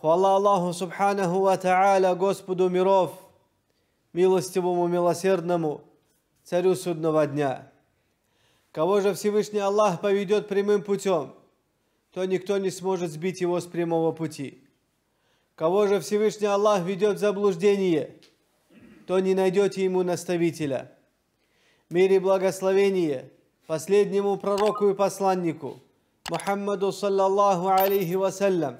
Хвала Аллаху Субханаху Ва Та'аля, Господу миров, милостивому, милосердному, Царю Судного Дня. Кого же Всевышний Аллах поведет прямым путем, то никто не сможет сбить его с прямого пути. Кого же Всевышний Аллах ведет в заблуждение, то не найдете ему наставителя. Мир и благословение последнему пророку и посланнику, Мухаммаду саллаллаху алейхи вассалям,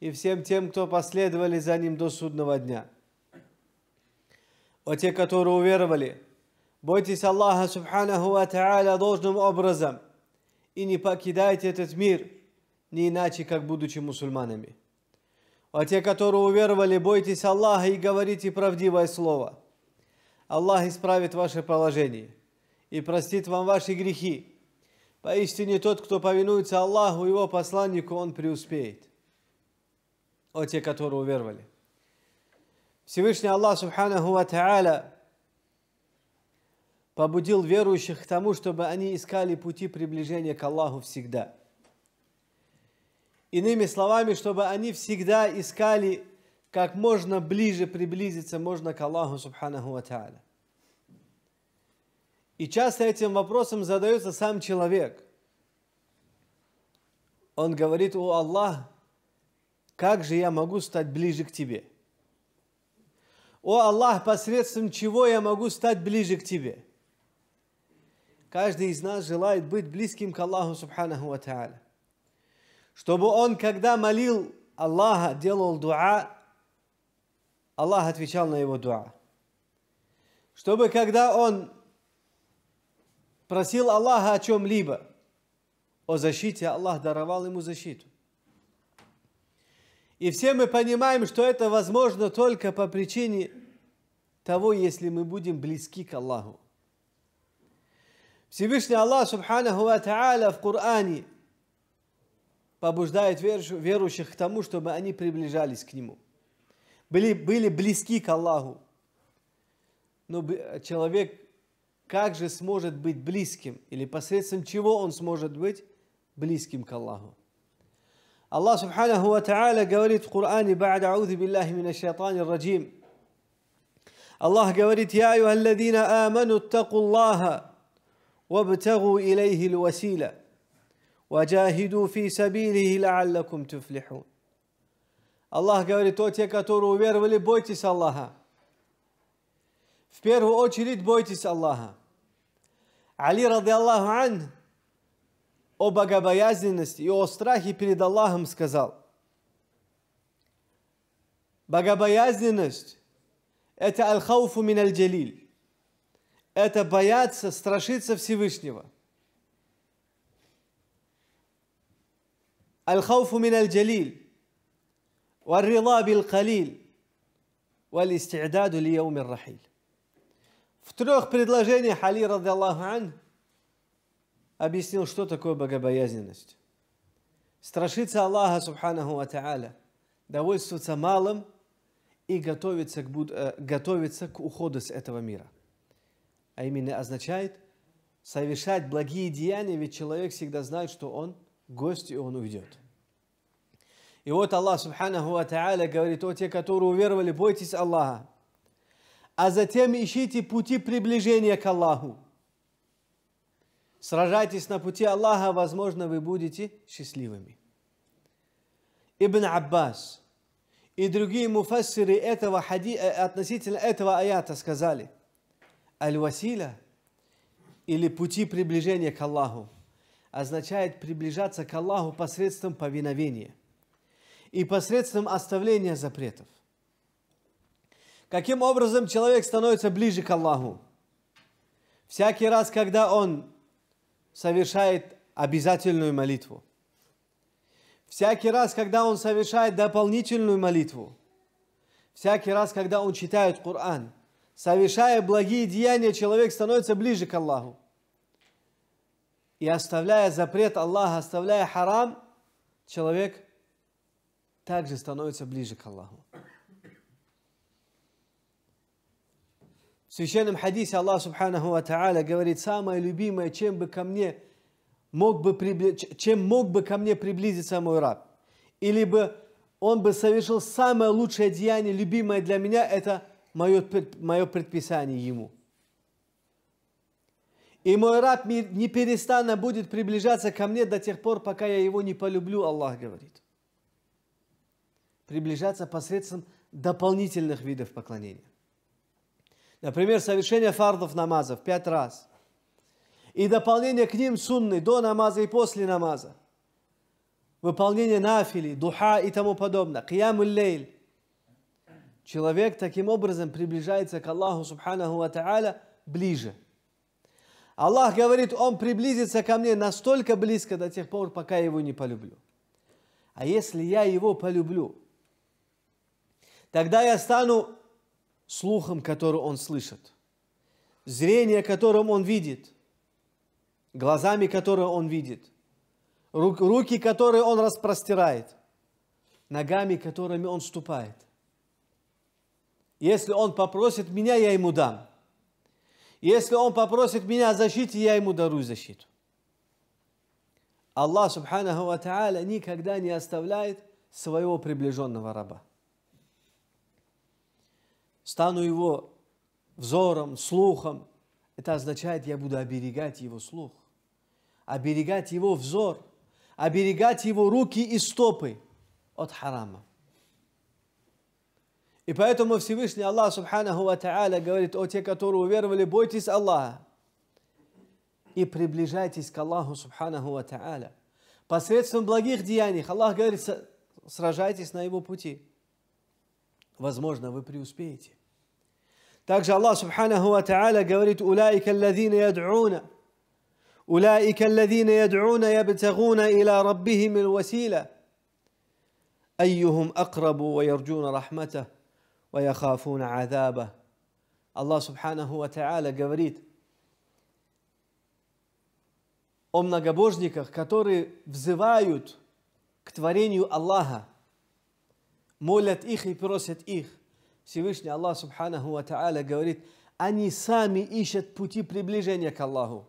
и всем тем, кто последовали за ним до судного дня. О те, которые уверовали, бойтесь Аллаха Субханаху Ва Та'аля должным образом и не покидайте этот мир, не иначе, как будучи мусульманами. О те, которые уверовали, бойтесь Аллаха и говорите правдивое слово. Аллах исправит ваше положение и простит вам ваши грехи. Поистине тот, кто повинуется Аллаху, его посланнику, он преуспеет о те, которые уверовали. Всевышний Аллах Субханаху Ва Та'аля побудил верующих к тому, чтобы они искали пути приближения к Аллаху всегда. Иными словами, чтобы они всегда искали, как можно ближе приблизиться можно к Аллаху Субханаху Ва Та'аля. И часто этим вопросом задается сам человек. Он говорит, о Аллах, как же я могу стать ближе к Тебе? О Аллах, посредством чего я могу стать ближе к Тебе? Каждый из нас желает быть близким к Аллаху Субханаху Ва Та'аля. Чтобы он, когда молил Аллаха, делал дуа, Аллах отвечал на его дуа. Чтобы когда он просил Аллаха о чем-либо, о защите, Аллах даровал ему защиту. И все мы понимаем, что это возможно только по причине того, если мы будем близки к Аллаху. Всевышний Аллах, субханаху ва та'аля, в Коране побуждает верующих к тому, чтобы они приближались к Нему. Были, были близки к Аллаху. Но человек как же сможет быть близким? Или посредством чего он сможет быть близким к Аллаху? الله سبحانه وتعالى قولت قرآن بعد أعوذ بالله من الشيطان الرجيم الله قولت يا أيها الذين آمنوا اتقوا الله وابتغوا إليه الوسيلة وجاهدوا في سبيله لعلكم تفلحون الله قولت то بير ولي уверовали, الله في بير первую очередь бойтесь الله علي رضي الله عنه о богобоязненности и о страхе перед Аллахом сказал. Богобоязненность – это аль-хауфу мин аль-джалиль. Это бояться, страшиться Всевышнего. Аль-хауфу мин аль-джалиль. Варрила бил халиль. Валисти'даду ли В трех предложениях Али, ради Аллаху ан, объяснил, что такое богобоязненность. Страшиться Аллаха, субханаху ва та'аля, довольствоваться малым и готовиться к, буд... Э, готовиться к уходу с этого мира. А именно означает совершать благие деяния, ведь человек всегда знает, что он гость и он уйдет. И вот Аллах, субханаху ва та'аля, говорит, о те, которые уверовали, бойтесь Аллаха, а затем ищите пути приближения к Аллаху сражайтесь на пути Аллаха, возможно, вы будете счастливыми. Ибн Аббас и другие муфассиры этого хади... Э, относительно этого аята сказали, «Аль-Василя» или «пути приближения к Аллаху» означает приближаться к Аллаху посредством повиновения и посредством оставления запретов. Каким образом человек становится ближе к Аллаху? Всякий раз, когда он совершает обязательную молитву. Всякий раз, когда он совершает дополнительную молитву, всякий раз, когда он читает Коран, совершая благие деяния, человек становится ближе к Аллаху. И оставляя запрет Аллаха, оставляя харам, человек также становится ближе к Аллаху. В священном хадисе Аллах Субханаху Ва говорит, самое любимое, чем бы ко мне мог бы, прибли... чем мог бы ко мне приблизиться мой раб. Или бы он бы совершил самое лучшее деяние, любимое для меня, это мое, мое предписание ему. И мой раб не неперестанно будет приближаться ко мне до тех пор, пока я его не полюблю, Аллах говорит. Приближаться посредством дополнительных видов поклонения. Например, совершение фардов намазов пять раз. И дополнение к ним сунны до намаза и после намаза. Выполнение нафили, духа и тому подобное. Киям лейль. Человек таким образом приближается к Аллаху Субханаху Ва Та'аля ближе. Аллах говорит, он приблизится ко мне настолько близко до тех пор, пока я его не полюблю. А если я его полюблю, тогда я стану слухом, который он слышит, зрение, которым он видит, глазами, которые он видит, руки, которые он распростирает, ногами, которыми он ступает. Если он попросит меня, я ему дам. Если он попросит меня о я ему дарую защиту. Аллах, субханаху ва никогда не оставляет своего приближенного раба стану его взором, слухом, это означает, я буду оберегать его слух, оберегать его взор, оберегать его руки и стопы от харама. И поэтому Всевышний Аллах, субханаху ва та'аля, говорит, о те, которые уверовали, бойтесь Аллаха и приближайтесь к Аллаху, субханаху ва та'аля. Посредством благих деяний, Аллах говорит, сражайтесь на его пути. Возможно, вы преуспеете. Takže Allah subhanahu wa ta'ala govori Ulaika alladhina yad'una Ulaika alladhina yad'una yabtaguna ila rabbihim alwasila Eyyuhum akrabu ve yercuna rahmetah ve yekhafuna azabah Allah subhanahu wa ta'ala говорит о многобожниках, которые взывают к творению Аллаха, молят их и просят их – Всевышний Аллах Субханаху Ва Та'аля говорит, они сами ищут пути приближения к Аллаху.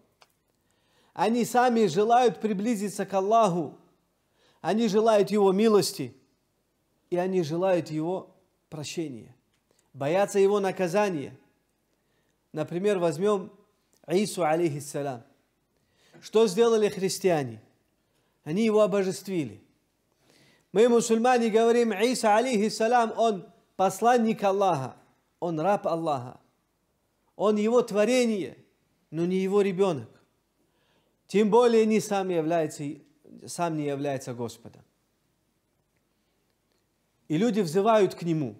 Они сами желают приблизиться к Аллаху. Они желают Его милости. И они желают Его прощения. Боятся Его наказания. Например, возьмем Иису, алейхиссалям. Что сделали христиане? Они его обожествили. Мы, мусульмане, говорим, Иса, алейхиссалям, он посланник Аллаха, он раб Аллаха, он его творение, но не его ребенок. Тем более не сам, является, сам не является Господом. И люди взывают к Нему.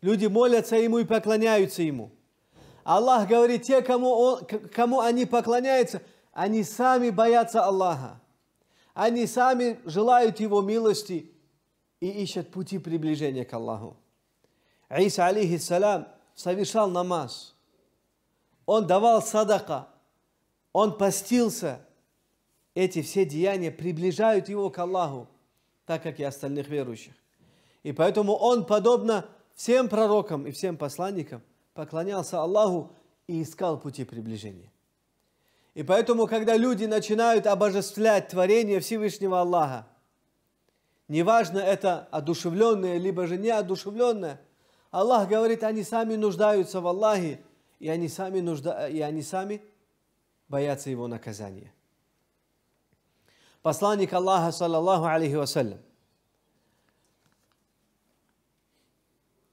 Люди молятся Ему и поклоняются Ему. Аллах говорит, те, кому, он, кому они поклоняются, они сами боятся Аллаха. Они сами желают Его милости и ищут пути приближения к Аллаху. Иса, алейхиссалям, совершал намаз. Он давал садака. Он постился. Эти все деяния приближают его к Аллаху, так как и остальных верующих. И поэтому он, подобно всем пророкам и всем посланникам, поклонялся Аллаху и искал пути приближения. И поэтому, когда люди начинают обожествлять творение Всевышнего Аллаха, неважно это одушевленное, либо же неодушевленное – Аллах говорит, они сами нуждаются в Аллахе, и они сами, нужда... и они сами боятся его наказания. Посланник Аллаха, саллаллаху алейхи вассалям,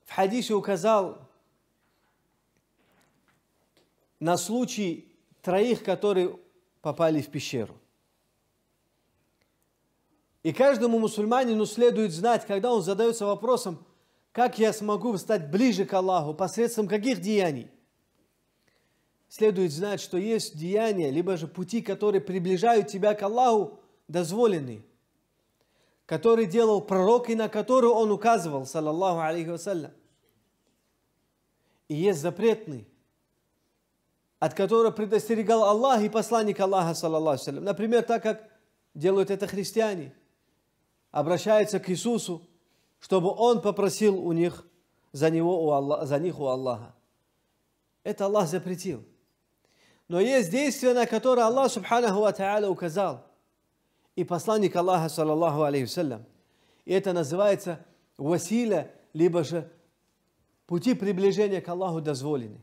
в хадисе указал на случай троих, которые попали в пещеру. И каждому мусульманину следует знать, когда он задается вопросом – как я смогу стать ближе к Аллаху? Посредством каких деяний? Следует знать, что есть деяния, либо же пути, которые приближают тебя к Аллаху, дозволены, который делал пророк и на который он указывал, саллаллаху алейхи вассалям. И есть запретный, от которого предостерегал Аллах и посланник Аллаха, саллаллаху алейхи Например, так как делают это христиане, обращаются к Иисусу, чтобы он попросил у них, за, него, у Аллаха, за них у Аллаха. Это Аллах запретил. Но есть действие, на которое Аллах, субханаху ва та'аля, указал. И посланник Аллаха, саллаллаху алейхи И это называется василя, либо же пути приближения к Аллаху дозволены.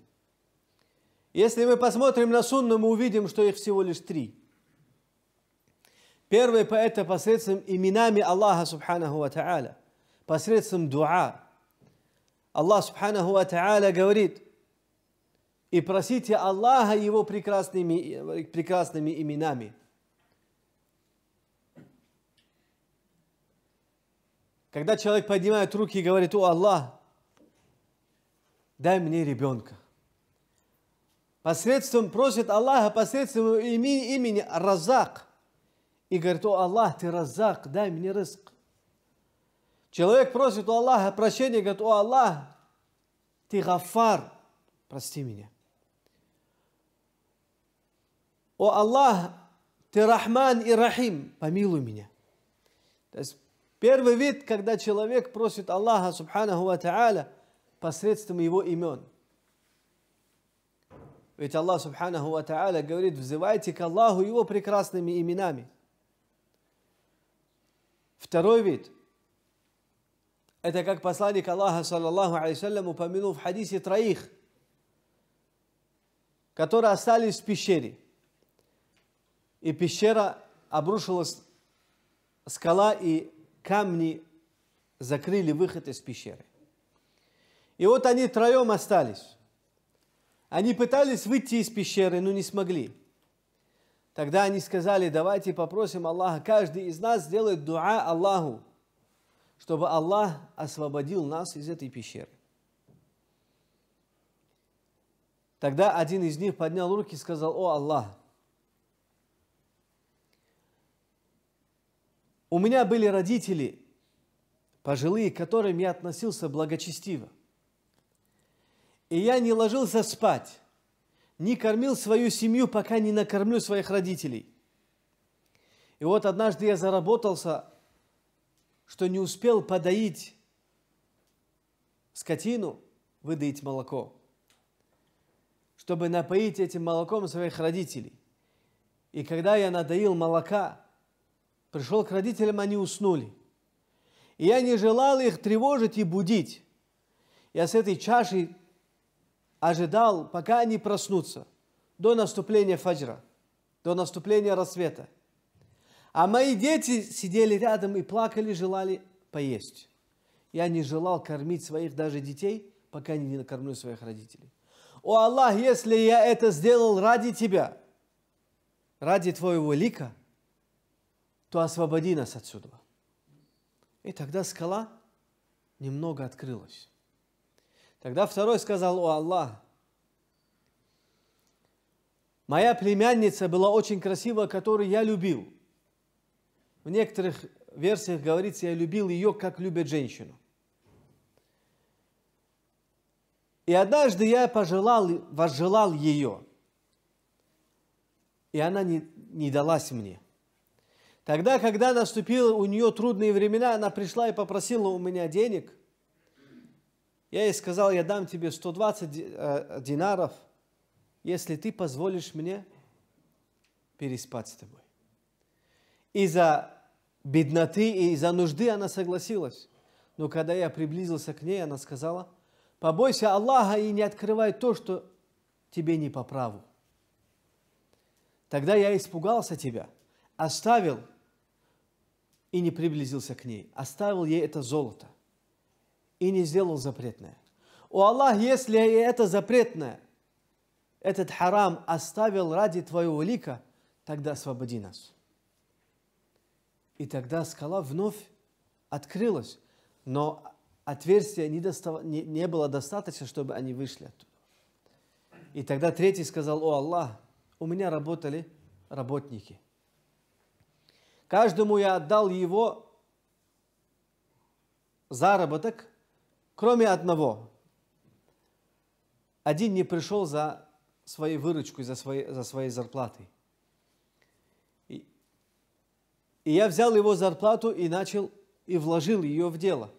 Если мы посмотрим на сунну, мы увидим, что их всего лишь три. Первый – по это посредством именами Аллаха, субханаху ва та'аля посредством дуа. Аллах Субханаху Ва Та'аля говорит, и просите Аллаха Его прекрасными, прекрасными именами. Когда человек поднимает руки и говорит, «О Аллах, дай мне ребенка». Посредством, просит Аллаха посредством имени, имени Разак. И говорит, «О Аллах, ты Разак, дай мне рызк». Человек просит у Аллаха прощения, говорит, о Аллах, ты гафар, прости меня. О Аллах, ты рахман и рахим, помилуй меня. То есть первый вид, когда человек просит Аллаха, субханаху ва та'аля, посредством его имен. Ведь Аллах, субханаху ва та'аля, говорит, взывайте к Аллаху его прекрасными именами. Второй вид – это как посланник Аллаха, саллаллаху алейсалям, упомянул в хадисе троих, которые остались в пещере. И пещера обрушилась, скала и камни закрыли выход из пещеры. И вот они троем остались. Они пытались выйти из пещеры, но не смогли. Тогда они сказали, давайте попросим Аллаха, каждый из нас сделает дуа Аллаху, чтобы Аллах освободил нас из этой пещеры. Тогда один из них поднял руки и сказал, «О Аллах, у меня были родители, пожилые, к которым я относился благочестиво. И я не ложился спать, не кормил свою семью, пока не накормлю своих родителей. И вот однажды я заработался – что не успел подоить скотину, выдоить молоко, чтобы напоить этим молоком своих родителей. И когда я надоил молока, пришел к родителям, они уснули. И я не желал их тревожить и будить. Я с этой чашей ожидал, пока они проснутся, до наступления фаджра, до наступления рассвета – а мои дети сидели рядом и плакали, желали поесть. Я не желал кормить своих даже детей, пока не накормлю своих родителей. О Аллах, если я это сделал ради Тебя, ради Твоего лика, то освободи нас отсюда. И тогда скала немного открылась. Тогда второй сказал, о Аллах, моя племянница была очень красива, которую я любил. В некоторых версиях говорится, я любил ее, как любят женщину. И однажды я пожелал, возжелал ее, и она не, не далась мне. Тогда, когда наступили у нее трудные времена, она пришла и попросила у меня денег. Я ей сказал, я дам тебе 120 э, динаров, если ты позволишь мне переспать с тобой. И за бедноты и из-за нужды она согласилась. Но когда я приблизился к ней, она сказала, «Побойся Аллаха и не открывай то, что тебе не по праву». Тогда я испугался тебя, оставил и не приблизился к ней, оставил ей это золото и не сделал запретное. У Аллах, если это запретное, этот харам оставил ради Твоего лика, тогда освободи нас. И тогда скала вновь открылась, но отверстия не, достав... не, не было достаточно, чтобы они вышли оттуда. И тогда третий сказал, о Аллах, у меня работали работники. Каждому я отдал его заработок, кроме одного. Один не пришел за своей выручкой, за своей, за своей зарплатой. И я взял его зарплату и начал и вложил ее в дело.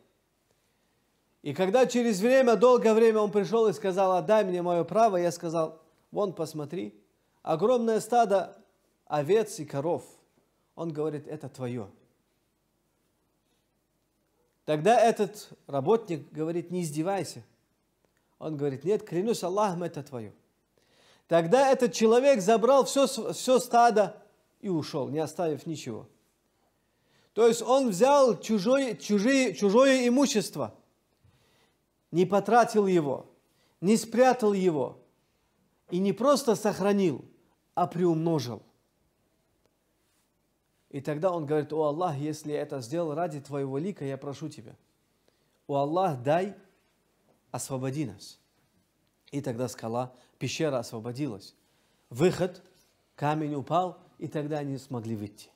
И когда через время, долгое время он пришел и сказал, отдай мне мое право, я сказал, вон посмотри, огромное стадо овец и коров. Он говорит, это твое. Тогда этот работник говорит, не издевайся. Он говорит, нет, клянусь Аллахом, это твое. Тогда этот человек забрал все, все стадо и ушел, не оставив ничего. То есть он взял чужое, чужие, чужое имущество, не потратил его, не спрятал его и не просто сохранил, а приумножил. И тогда он говорит, о Аллах, если я это сделал ради твоего лика, я прошу тебя. О Аллах, дай, освободи нас. И тогда скала, пещера освободилась. Выход, камень упал, и тогда они смогли выйти.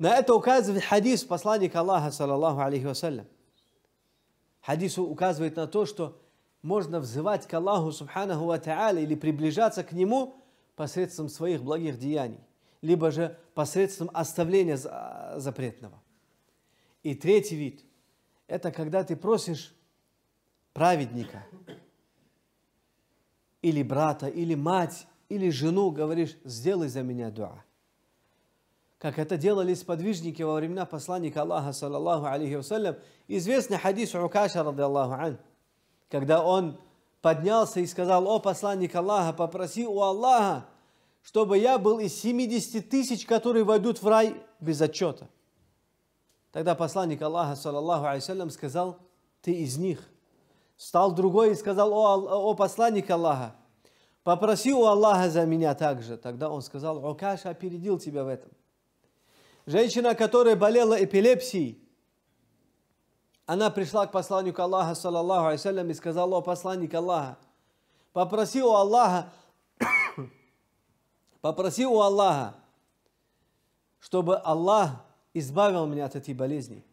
На это указывает хадис посланника Аллаха, саллаллаху алейхи вассалям. Хадис указывает на то, что можно взывать к Аллаху, субханаху ва та'аля, или приближаться к Нему посредством своих благих деяний, либо же посредством оставления запретного. И третий вид – это когда ты просишь праведника, или брата, или мать, или жену, говоришь, сделай за меня дуа как это делали сподвижники во времена посланника Аллаха, саллаллаху алейхи вассалям, известный хадис Укаша, рады Аллаху ан, когда он поднялся и сказал, «О, посланник Аллаха, попроси у Аллаха, чтобы я был из 70 тысяч, которые войдут в рай без отчета». Тогда посланник Аллаха, саллаллаху алейхи сказал, «Ты из них». Стал другой и сказал, «О, о посланник Аллаха, попроси у Аллаха за меня также». Тогда он сказал, «Окаш опередил тебя в этом». Женщина, которая болела эпилепсией, она пришла к посланнику Аллаха, саллаллаху алейсалям, и сказала, о посланник Аллаха, попроси у Аллаха, попроси у Аллаха, чтобы Аллах избавил меня от этой болезни.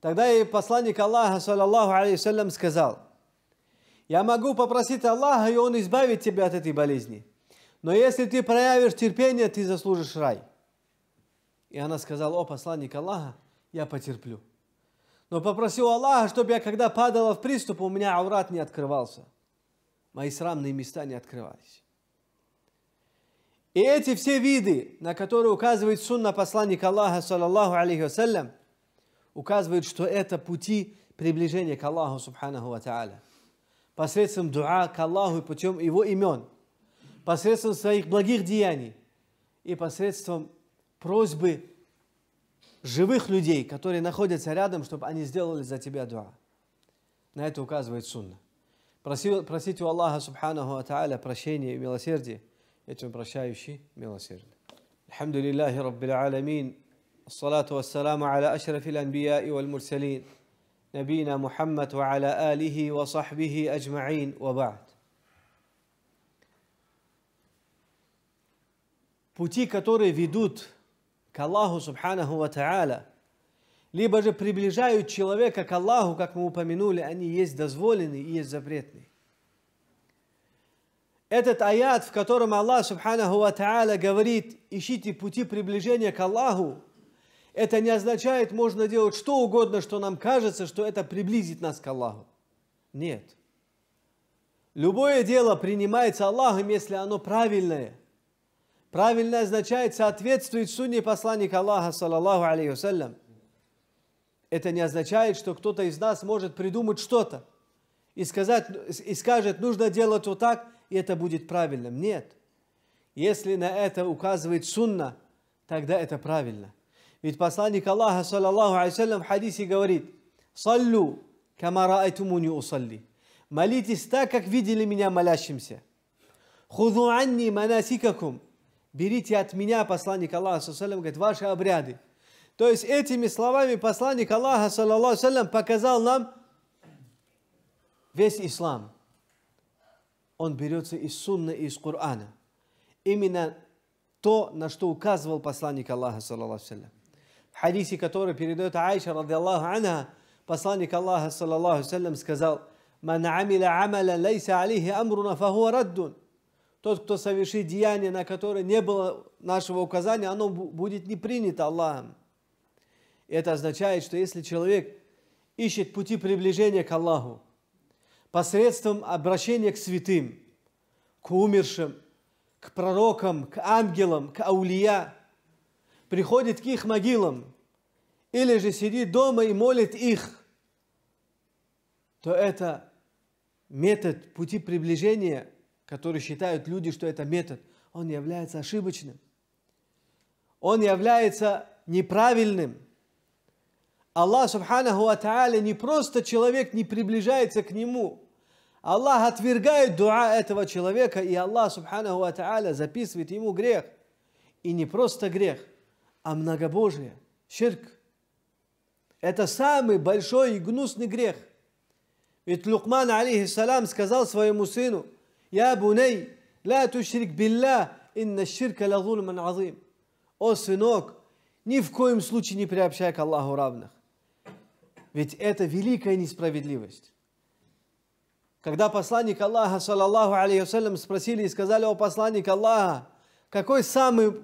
Тогда и посланник Аллаха, саллаллаху алейсалям, сказал, я могу попросить Аллаха, и Он избавит тебя от этой болезни. Но если ты проявишь терпение, ты заслужишь рай. И она сказала, о, посланник Аллаха, я потерплю. Но попросил Аллаха, чтобы я, когда падала в приступ, у меня аурат не открывался. Мои срамные места не открывались. И эти все виды, на которые указывает сунна посланник Аллаха, саллаллаху алейхи вассалям, указывают, что это пути приближения к Аллаху, субханаху ва та'аля. Посредством дуа к Аллаху и путем его имен. Посредством своих благих деяний. И посредством просьбы живых людей, которые находятся рядом, чтобы они сделали за тебя дуа. На это указывает сунна. Проси, просите у Аллаха, субханаху ва та'аля, прощения и милосердия, ведь он прощающий, милосердный. Алхамду лиллахи раббил аламин. Ассалату вассаламу аля ашрафил анбияи вал мурсалин. نبينا محمد وعلى آله وصحبه أجمعين وبعد Пути, которые ведут к Аллаху Субханаху Ва Та'аля, либо же приближают человека к Аллаху, как мы упомянули, они есть дозволенные и есть запретные. Этот аят, в котором Аллах Субханаху Ва Та'аля говорит, ищите пути приближения к Аллаху, это не означает, можно делать что угодно, что нам кажется, что это приблизит нас к Аллаху. Нет. Любое дело принимается Аллахом, если оно правильное – правильно означает соответствует сунне посланника Аллаха, саллаллаху алейхи Это не означает, что кто-то из нас может придумать что-то и, сказать, и скажет, нужно делать вот так, и это будет правильным. Нет. Если на это указывает сунна, тогда это правильно. Ведь посланник Аллаха, саллаллаху алейхи в хадисе говорит, «Саллю, камара айтумуни усалли». Молитесь так, как видели меня молящимся. «Худу анни манасикакум» берите от меня, посланник Аллаха, салям, говорит, ваши обряды. То есть этими словами посланник Аллаха, салям, показал нам весь ислам. Он берется из сунны и из Корана. Именно то, на что указывал посланник Аллаха, салям. В хадисе, который передает Аиша, ради Аллаха анха, посланник Аллаха, салям, сказал, «Ман амила амаля лейса алейхи амруна фахуа раддун» тот, кто совершит деяние, на которое не было нашего указания, оно будет не принято Аллахом. Это означает, что если человек ищет пути приближения к Аллаху посредством обращения к святым, к умершим, к пророкам, к ангелам, к аулия, приходит к их могилам, или же сидит дома и молит их, то это метод пути приближения – который считают люди, что это метод, он является ошибочным. Он является неправильным. Аллах Субханаху Ата'аля не просто человек не приближается к нему. Аллах отвергает дуа этого человека, и Аллах Субханаху Ата'аля записывает ему грех. И не просто грех, а многобожие, ширк. Это самый большой и гнусный грех. Ведь Лукман, алейхиссалям, сказал своему сыну – يا بني لا تشرك بالله إن الشرك لظلم عظيم О сынок, ни в коем случае не приобщай к Аллаху равных. Ведь это великая несправедливость. Когда посланник Аллаха, саллаллаху алейхи спросили и сказали, о посланник Аллаха, какой самый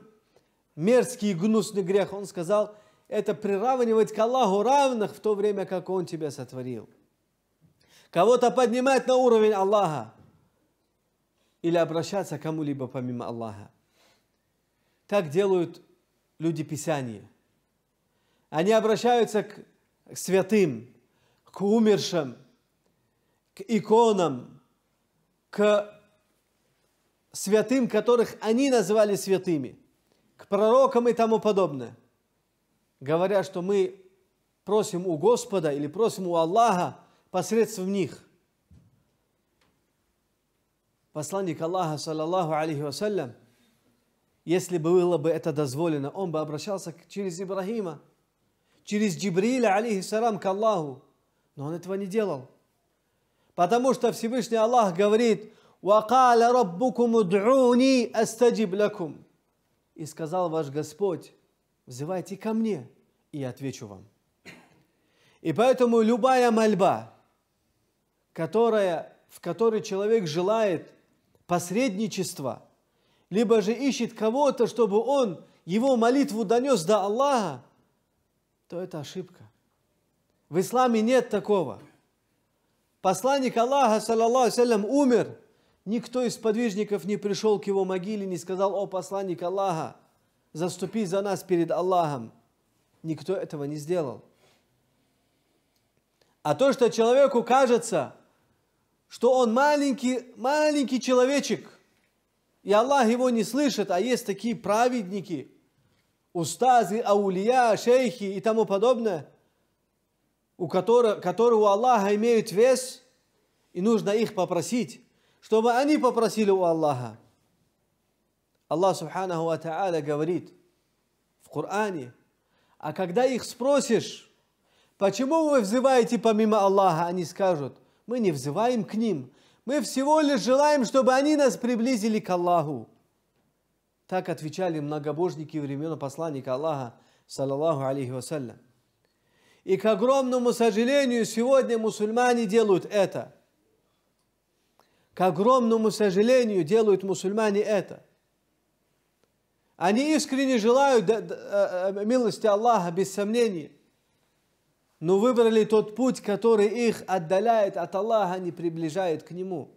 мерзкий и гнусный грех? Он сказал, это приравнивать к Аллаху равных в то время, как Он тебя сотворил. Кого-то поднимать на уровень Аллаха, или обращаться к кому-либо помимо Аллаха. Так делают люди Писания. Они обращаются к святым, к умершим, к иконам, к святым, которых они назвали святыми, к пророкам и тому подобное, говоря, что мы просим у Господа или просим у Аллаха посредством них посланник Аллаха, саллаллаху алейхи вассалям, если бы было бы это дозволено, он бы обращался через Ибрахима, через Джибриля, алейхиссалам, к Аллаху. Но он этого не делал. Потому что Всевышний Аллах говорит, «Вакаля раббукум уд'уни астаджиб лакум». И сказал ваш Господь, «Взывайте ко мне, и я отвечу вам». И поэтому любая мольба, которая, в которой человек желает посредничества, либо же ищет кого-то, чтобы он его молитву донес до Аллаха, то это ошибка. В исламе нет такого. Посланник Аллаха, саллаллаху салям, умер. Никто из подвижников не пришел к его могиле, не сказал, о, посланник Аллаха, заступи за нас перед Аллахом. Никто этого не сделал. А то, что человеку кажется – что он маленький, маленький человечек, и Аллах его не слышит, а есть такие праведники, устазы, аулия, шейхи и тому подобное, у которых, которые у Аллаха имеют вес, и нужно их попросить, чтобы они попросили у Аллаха. Аллах Субханаху Ва Та'аля говорит в Коране, а когда их спросишь, почему вы взываете помимо Аллаха, они скажут, мы не взываем к ним. Мы всего лишь желаем, чтобы они нас приблизили к Аллаху. Так отвечали многобожники времена посланника Аллаха, саллаллаху алейхи вассалям. И к огромному сожалению, сегодня мусульмане делают это. К огромному сожалению, делают мусульмане это. Они искренне желают э, э, милости Аллаха, без сомнений – но выбрали тот путь, который их отдаляет от Аллаха, а не приближает к Нему.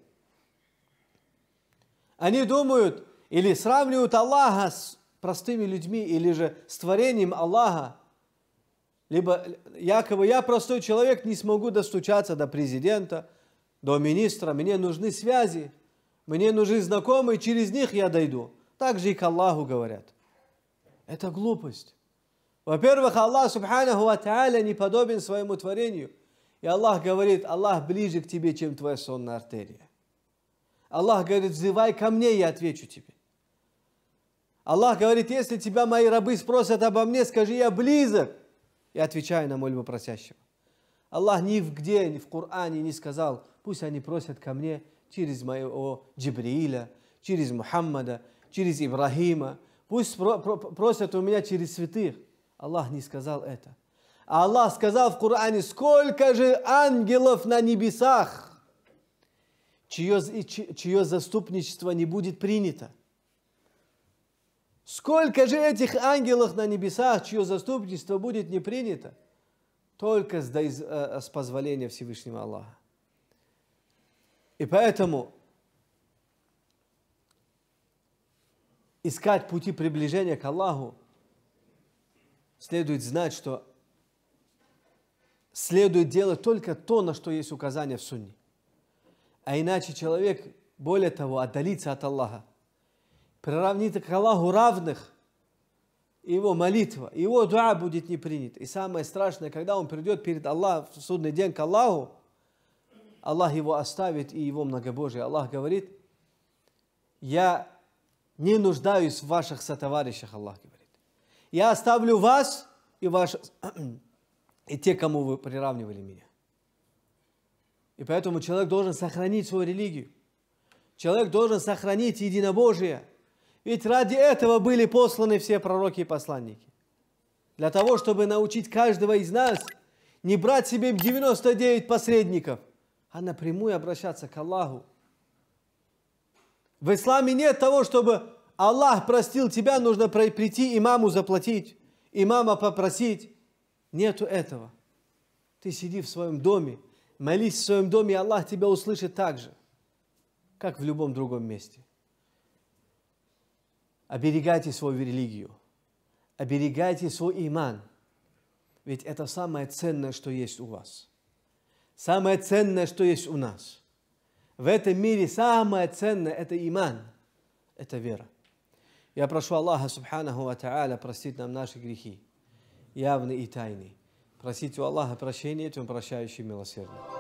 Они думают или сравнивают Аллаха с простыми людьми, или же с творением Аллаха. Либо якобы я простой человек, не смогу достучаться до президента, до министра, мне нужны связи, мне нужны знакомые, через них я дойду. Так же и к Аллаху говорят. Это глупость. Во-первых, Аллах Субханаху Ва не подобен своему творению. И Аллах говорит, Аллах ближе к тебе, чем твоя сонная артерия. Аллах говорит, взывай ко мне, я отвечу тебе. Аллах говорит, если тебя мои рабы спросят обо мне, скажи, я близок. И отвечаю на мольбу просящего. Аллах ни в где, ни в Коране не сказал, пусть они просят ко мне через моего Джибрииля, через Мухаммада, через Ибрахима. Пусть просят у меня через святых. Аллах не сказал это. А Аллах сказал в Коране, сколько же ангелов на небесах, чье, чье заступничество не будет принято. Сколько же этих ангелов на небесах, чье заступничество будет не принято? Только с, э, э, с позволения Всевышнего Аллаха. И поэтому искать пути приближения к Аллаху – следует знать, что следует делать только то, на что есть указание в сунне. А иначе человек, более того, отдалится от Аллаха, приравнит к Аллаху равных, его молитва, его дуа будет не принят. И самое страшное, когда он придет перед Аллахом в судный день к Аллаху, Аллах его оставит и его многобожие. Аллах говорит, я не нуждаюсь в ваших сотоварищах, Аллах говорит я оставлю вас и, ваш, и те, кому вы приравнивали меня. И поэтому человек должен сохранить свою религию. Человек должен сохранить единобожие. Ведь ради этого были посланы все пророки и посланники. Для того, чтобы научить каждого из нас не брать себе 99 посредников, а напрямую обращаться к Аллаху. В исламе нет того, чтобы Аллах простил тебя, нужно прийти имаму заплатить, имама попросить. Нету этого. Ты сиди в своем доме, молись в своем доме, и Аллах тебя услышит так же, как в любом другом месте. Оберегайте свою религию, оберегайте свой иман, ведь это самое ценное, что есть у вас. Самое ценное, что есть у нас. В этом мире самое ценное – это иман, это вера. Я прошу Аллаха Субханаху Ва Та'аля простить нам наши грехи, явные и тайные. Просите у Аллаха прощения, он прощающий милосердный.